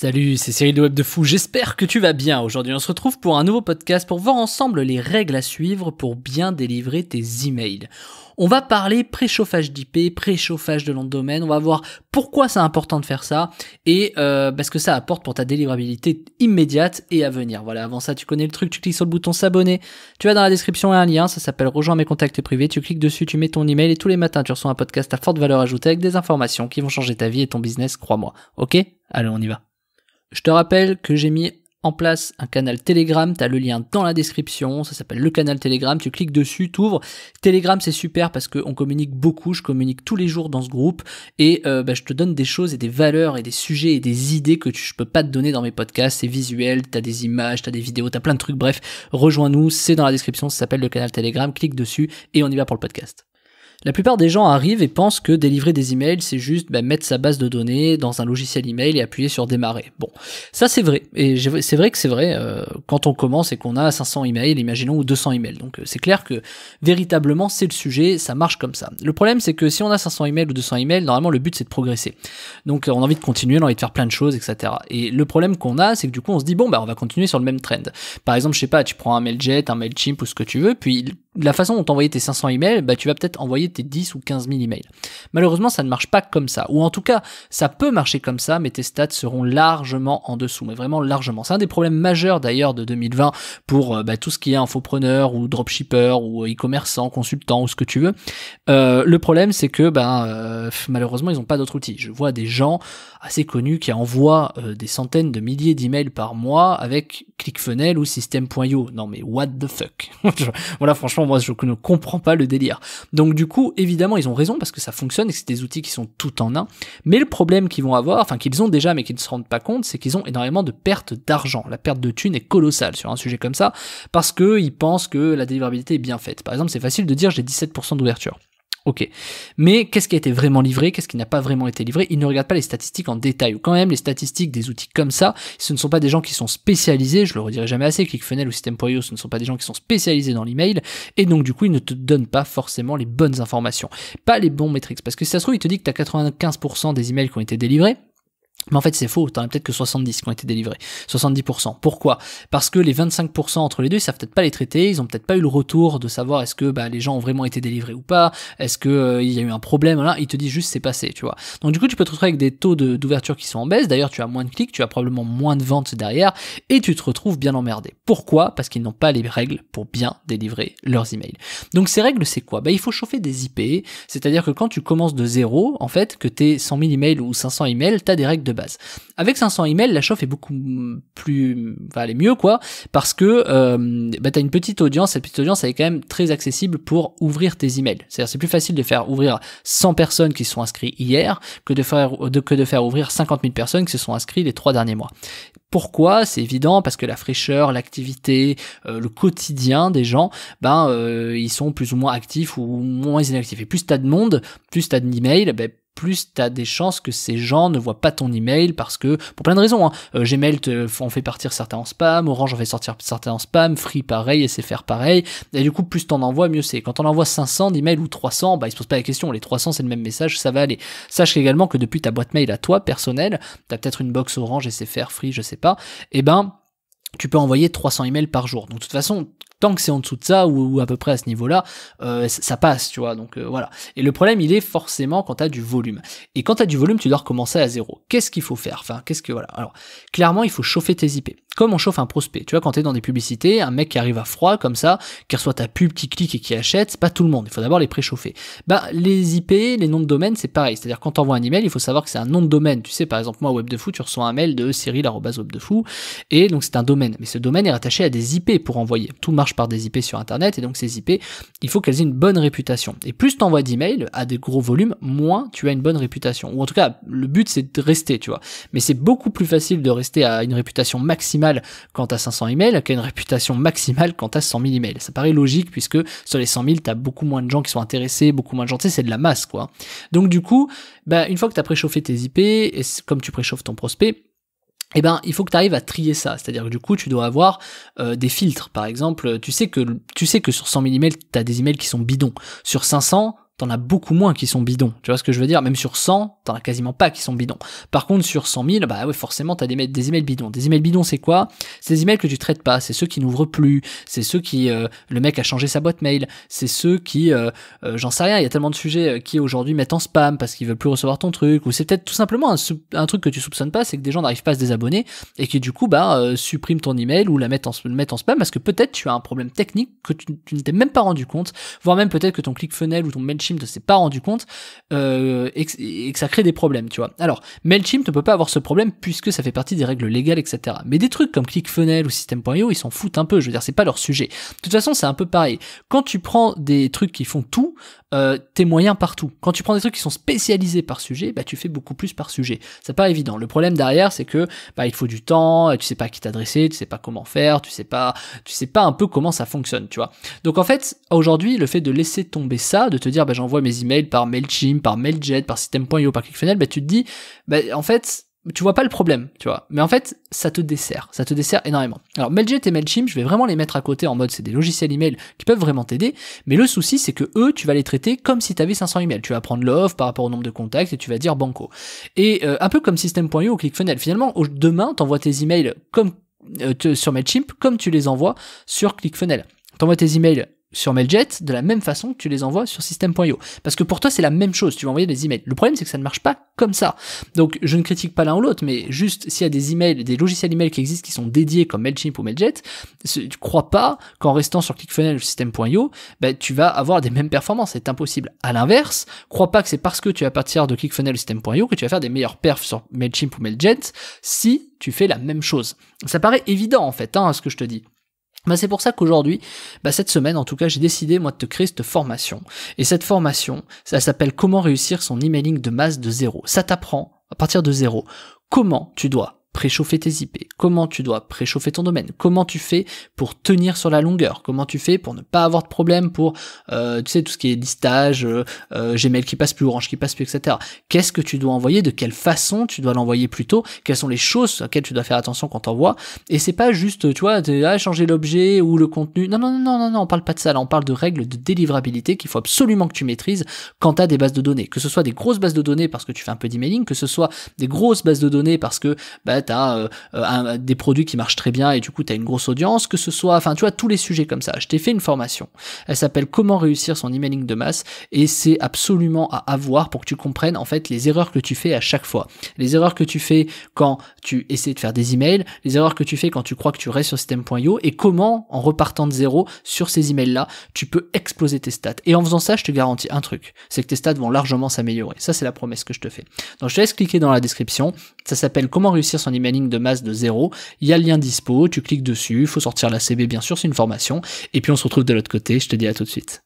Salut, c'est Cyril de Web de Fou, j'espère que tu vas bien. Aujourd'hui on se retrouve pour un nouveau podcast pour voir ensemble les règles à suivre pour bien délivrer tes emails. On va parler préchauffage d'IP, préchauffage de long domaine, on va voir pourquoi c'est important de faire ça et euh, parce bah, que ça apporte pour ta délivrabilité immédiate et à venir. Voilà, avant ça tu connais le truc, tu cliques sur le bouton s'abonner, tu vas dans la description a un lien, ça s'appelle rejoins mes contacts privés, tu cliques dessus, tu mets ton email et tous les matins tu reçois un podcast à forte valeur ajoutée avec des informations qui vont changer ta vie et ton business, crois-moi. Ok Allez, on y va. Je te rappelle que j'ai mis en place un canal Telegram, tu as le lien dans la description, ça s'appelle le canal Telegram, tu cliques dessus, t'ouvres. Telegram c'est super parce qu'on communique beaucoup, je communique tous les jours dans ce groupe et euh, bah, je te donne des choses et des valeurs et des sujets et des idées que tu, je peux pas te donner dans mes podcasts, c'est visuel, t'as des images, t'as des vidéos, t'as plein de trucs, bref, rejoins-nous, c'est dans la description, ça s'appelle le canal Telegram, clique dessus et on y va pour le podcast. La plupart des gens arrivent et pensent que délivrer des emails, c'est juste bah, mettre sa base de données dans un logiciel email et appuyer sur démarrer. Bon, ça c'est vrai. Et c'est vrai que c'est vrai euh, quand on commence et qu'on a 500 emails, imaginons, ou 200 emails. Donc euh, c'est clair que véritablement c'est le sujet, ça marche comme ça. Le problème c'est que si on a 500 emails ou 200 emails, normalement le but c'est de progresser. Donc euh, on a envie de continuer, on a envie de faire plein de choses, etc. Et le problème qu'on a, c'est que du coup on se dit bon bah on va continuer sur le même trend. Par exemple, je sais pas, tu prends un MailJet, un MailChimp ou ce que tu veux, puis la façon dont t'envoyais tes 500 emails, bah, tu vas peut-être envoyer tes 10 ou 15 000 emails. Malheureusement, ça ne marche pas comme ça. Ou en tout cas, ça peut marcher comme ça, mais tes stats seront largement en dessous. Mais vraiment largement. C'est un des problèmes majeurs d'ailleurs de 2020 pour euh, bah, tout ce qui est infopreneur ou dropshipper ou e-commerçant, consultant ou ce que tu veux. Euh, le problème, c'est que bah, malheureusement, ils n'ont pas d'autres outils. Je vois des gens assez connus qui envoient des centaines de milliers d'emails par mois avec clickfunnel ou System.io. Non mais what the fuck Voilà, franchement, moi je ne comprends pas le délire. Donc du coup, évidemment, ils ont raison parce que ça fonctionne et que c'est des outils qui sont tout en un. Mais le problème qu'ils vont avoir, enfin qu'ils ont déjà mais qu'ils ne se rendent pas compte, c'est qu'ils ont énormément de pertes d'argent. La perte de thunes est colossale sur un sujet comme ça parce qu'ils pensent que la délivrabilité est bien faite. Par exemple, c'est facile de dire j'ai 17% d'ouverture. Ok. Mais qu'est-ce qui a été vraiment livré Qu'est-ce qui n'a pas vraiment été livré Il ne regarde pas les statistiques en détail. Ou quand même, les statistiques des outils comme ça, ce ne sont pas des gens qui sont spécialisés, je le redirai jamais assez, ClickFunnels ou System.io, ce ne sont pas des gens qui sont spécialisés dans l'email. Et donc, du coup, ils ne te donnent pas forcément les bonnes informations. Pas les bons métriques. Parce que si ça se trouve, il te dit que tu as 95% des emails qui ont été délivrés. Mais en fait, c'est faux. T'en as peut-être que 70 qui ont été délivrés. 70%. Pourquoi Parce que les 25% entre les deux, ils savent peut-être pas les traiter. Ils ont peut-être pas eu le retour de savoir est-ce que bah, les gens ont vraiment été délivrés ou pas. Est-ce que euh, il y a eu un problème là Ils te disent juste c'est passé, tu vois. Donc du coup, tu peux te retrouver avec des taux d'ouverture qui sont en baisse. D'ailleurs, tu as moins de clics, tu as probablement moins de ventes derrière, et tu te retrouves bien emmerdé. Pourquoi Parce qu'ils n'ont pas les règles pour bien délivrer leurs emails. Donc ces règles, c'est quoi bah, il faut chauffer des IP. C'est-à-dire que quand tu commences de zéro, en fait, que t'es 100 000 emails ou 500 emails, t'as des règles base. Avec 500 emails, la chauffe est beaucoup plus, enfin aller mieux quoi, parce que euh, as bah, t'as une petite audience, cette petite audience elle est quand même très accessible pour ouvrir tes emails. C'est-à-dire c'est plus facile de faire ouvrir 100 personnes qui se sont inscrites hier que de faire de, que de faire ouvrir 50 000 personnes qui se sont inscrites les trois derniers mois. Pourquoi C'est évident parce que la fraîcheur, l'activité, euh, le quotidien des gens, ben euh, ils sont plus ou moins actifs ou moins inactifs. Et plus t'as de monde, plus t'as d'emails, ben plus tu as des chances que ces gens ne voient pas ton email parce que, pour plein de raisons, hein, euh, Gmail, te, on fait partir certains en spam, Orange, on fait sortir certains en spam, Free, pareil, SFR, pareil. Et du coup, plus t'en envoies, mieux c'est. Quand on envoie 500 d'emails ou 300, bah, ils se posent pas la question. Les 300, c'est le même message, ça va aller. Sache également que depuis ta boîte mail à toi, personnelle, t'as peut-être une box Orange, SFR, Free, je sais pas, et eh ben, tu peux envoyer 300 emails par jour. Donc de toute façon, tant que c'est en dessous de ça ou, à peu près à ce niveau-là, euh, ça passe, tu vois. Donc euh, voilà. Et le problème, il est forcément quand tu as du volume. Et quand tu as du volume, tu dois recommencer à zéro. Qu'est-ce qu'il faut faire Enfin, qu'est-ce que voilà. Alors, clairement, il faut chauffer tes IP. Comme on chauffe un prospect. Tu vois, quand tu es dans des publicités, un mec qui arrive à froid comme ça, qui reçoit ta pub, qui clique et qui achète, c'est pas tout le monde. Il faut d'abord les préchauffer. Bah, les IP, les noms de domaine, c'est pareil. C'est-à-dire quand envoies un email, il faut savoir que c'est un nom de domaine. Tu sais, par exemple, moi, web de fou, tu reçois un mail de fou et donc c'est un domaine. Mais ce domaine est rattaché à des IP pour envoyer. Tout marche par des IP sur Internet, et donc ces IP, il faut qu'elles aient une bonne réputation. Et plus tu envoies d'emails à des gros volumes, moins tu as une bonne réputation. Ou en tout cas, le but c'est de rester, tu vois. Mais c'est beaucoup plus facile de rester à une réputation maximale quand à 500 emails qu'à une réputation maximale quand à 100 000 emails. Ça paraît logique puisque sur les 100 000, as beaucoup moins de gens qui sont intéressés, beaucoup moins de gens, tu sais, c'est de la masse, quoi. Donc du coup, bah, une fois que tu as préchauffé tes IP, et comme tu préchauffes ton prospect, eh ben, il faut que tu arrives à trier ça. C'est-à-dire que du coup, tu dois avoir euh, des filtres. Par exemple, tu sais que tu sais que sur 100 000 emails, tu as des emails qui sont bidons. Sur 500, t'en as beaucoup moins qui sont bidons. Tu vois ce que je veux dire Même sur 100, t'en as quasiment pas qui sont bidons. Par contre, sur 100 000, bah oui, forcément, t'as des, des emails bidons. Des emails bidons, c'est quoi C'est des emails que tu traites pas. C'est ceux qui n'ouvrent plus. C'est ceux qui... Euh, le mec a changé sa boîte mail. C'est ceux qui... Euh, euh, j'en sais rien, il y a tellement de sujets qui aujourd'hui mettent en spam parce qu'ils veulent plus recevoir ton truc. Ou c'est peut-être tout simplement un, truc que tu soupçonnes pas, c'est que des gens n'arrivent pas à se désabonner et qui du coup, bah, suppriment ton email ou la mettent en, en spam parce que peut-être tu as un problème technique que tu, ne t'es même pas rendu compte, voire même peut-être que ton click funnel ou ton mail ne s'est pas rendu compte euh, et, que ça crée des problèmes, tu vois. Alors, Mailchimp ne peut pas avoir ce problème puisque ça fait partie des règles légales, etc. Mais des trucs comme ClickFunnels ou System.io, ils s'en foutent un peu, je veux dire, c'est pas leur sujet. De toute façon, c'est un peu pareil. Quand tu prends des trucs qui font tout, euh, tes moyens partout. Quand tu prends des trucs qui sont spécialisés par sujet, bah, tu fais beaucoup plus par sujet. C'est pas évident. Le problème derrière, c'est que bah, il faut du temps, tu sais pas qui t'adresser, tu sais pas comment faire, tu sais pas, tu sais pas un peu comment ça fonctionne, tu vois. Donc en fait, aujourd'hui, le fait de laisser tomber ça, de te dire bah, j'envoie mes emails par Mailchimp, par Mailjet, par System.io, par ClickFunnels, bah, tu te dis, bah, en fait, tu vois pas le problème, tu vois. Mais en fait, ça te dessert, ça te dessert énormément. Alors Mailjet et Mailchimp, je vais vraiment les mettre à côté en mode c'est des logiciels email qui peuvent vraiment t'aider, mais le souci c'est que eux, tu vas les traiter comme si tu avais 500 emails. Tu vas prendre l'offre par rapport au nombre de contacts et tu vas dire banco. Et euh, un peu comme System.io ou ClickFunnels, finalement, demain, tu envoies tes emails comme euh, sur Mailchimp comme tu les envoies sur ClickFunnels. envoies tes emails sur Mailjet de la même façon que tu les envoies sur system.io. Parce que pour toi, c'est la même chose, tu vas envoyer des emails. Le problème, c'est que ça ne marche pas comme ça. Donc, je ne critique pas l'un ou l'autre, mais juste s'il y a des emails, des logiciels emails qui existent qui sont dédiés comme Mailchimp ou Mailjet, tu crois pas qu'en restant sur ClickFunnels ou system.io, bah, tu vas avoir des mêmes performances. C'est impossible. À l'inverse, crois pas que c'est parce que tu vas partir de ClickFunnels ou system.io que tu vas faire des meilleures perfs sur Mailchimp ou Mailjet si tu fais la même chose. Ça paraît évident, en fait, hein, ce que je te dis. Bah, c'est pour ça qu'aujourd'hui, bah, cette semaine en tout cas, j'ai décidé moi de te créer cette formation. Et cette formation, ça s'appelle Comment réussir son emailing de masse de zéro. Ça t'apprend à partir de zéro comment tu dois préchauffer tes IP, comment tu dois préchauffer ton domaine, comment tu fais pour tenir sur la longueur, comment tu fais pour ne pas avoir de problème pour, euh, tu sais, tout ce qui est listage, euh, euh, Gmail qui passe plus, Orange qui passe plus, etc. Qu'est-ce que tu dois envoyer, de quelle façon tu dois l'envoyer plus tôt, quelles sont les choses auxquelles tu dois faire attention quand t'envoies, et c'est pas juste, tu vois, de, ah, changer l'objet ou le contenu, non, non, non, non, non, non, on parle pas de ça, là, on parle de règles de délivrabilité qu'il faut absolument que tu maîtrises quand t'as des bases de données, que ce soit des grosses bases de données parce que tu fais un peu d'emailing, que ce soit des grosses bases de données parce que bah, euh, euh, des produits qui marchent très bien et du coup tu as une grosse audience, que ce soit, enfin tu vois, tous les sujets comme ça. Je t'ai fait une formation. Elle s'appelle Comment réussir son emailing de masse et c'est absolument à avoir pour que tu comprennes en fait les erreurs que tu fais à chaque fois. Les erreurs que tu fais quand tu essaies de faire des emails, les erreurs que tu fais quand tu crois que tu restes sur système.io et comment en repartant de zéro sur ces emails là, tu peux exploser tes stats. Et en faisant ça, je te garantis un truc, c'est que tes stats vont largement s'améliorer. Ça c'est la promesse que je te fais. Donc je te laisse cliquer dans la description. Ça s'appelle Comment réussir son un emailing de masse de zéro, il y a le lien dispo, tu cliques dessus, il faut sortir la CB bien sûr, c'est une formation, et puis on se retrouve de l'autre côté, je te dis à tout de suite.